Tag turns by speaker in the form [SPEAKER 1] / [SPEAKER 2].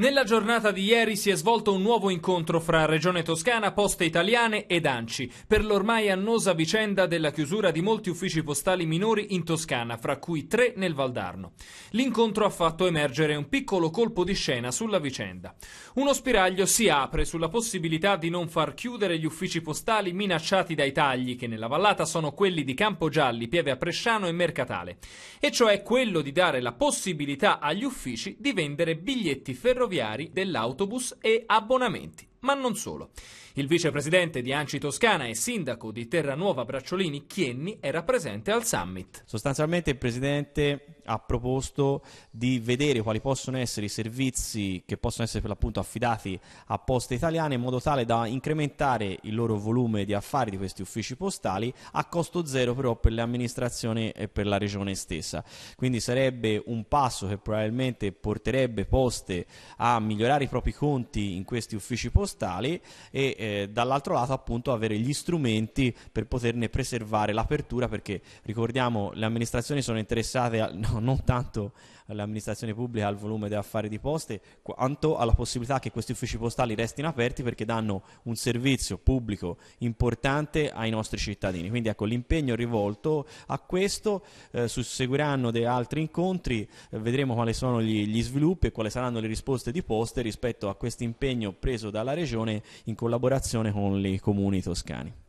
[SPEAKER 1] Nella giornata di ieri si è svolto un nuovo incontro fra Regione Toscana, Poste Italiane ed Anci per l'ormai annosa vicenda della chiusura di molti uffici postali minori in Toscana, fra cui tre nel Valdarno. L'incontro ha fatto emergere un piccolo colpo di scena sulla vicenda. Uno spiraglio si apre sulla possibilità di non far chiudere gli uffici postali minacciati dai tagli che nella vallata sono quelli di Campogialli, Pieve a Presciano e Mercatale, e cioè quello di dare la possibilità agli uffici di vendere biglietti ferroviari ferroviari dell'autobus e abbonamenti. Ma non solo. Il vicepresidente di Anci Toscana e sindaco di Terranuova Bracciolini Chienni era presente al summit.
[SPEAKER 2] Sostanzialmente il presidente ha proposto di vedere quali possono essere i servizi che possono essere per l'appunto affidati a poste italiane in modo tale da incrementare il loro volume di affari di questi uffici postali a costo zero però per le amministrazioni e per la regione stessa. Quindi sarebbe un passo che probabilmente porterebbe poste a migliorare i propri conti in questi uffici postali sottostali e eh, dall'altro lato appunto avere gli strumenti per poterne preservare l'apertura perché ricordiamo le amministrazioni sono interessate a, no, non tanto all'amministrazione pubblica al volume di affari di poste quanto alla possibilità che questi uffici postali restino aperti perché danno un servizio pubblico importante ai nostri cittadini quindi ecco l'impegno rivolto a questo eh, susseguiranno dei altri incontri eh, vedremo quali sono gli, gli sviluppi e quali saranno le risposte di poste rispetto a questo impegno preso dalla Regione Regione in collaborazione con i comuni toscani.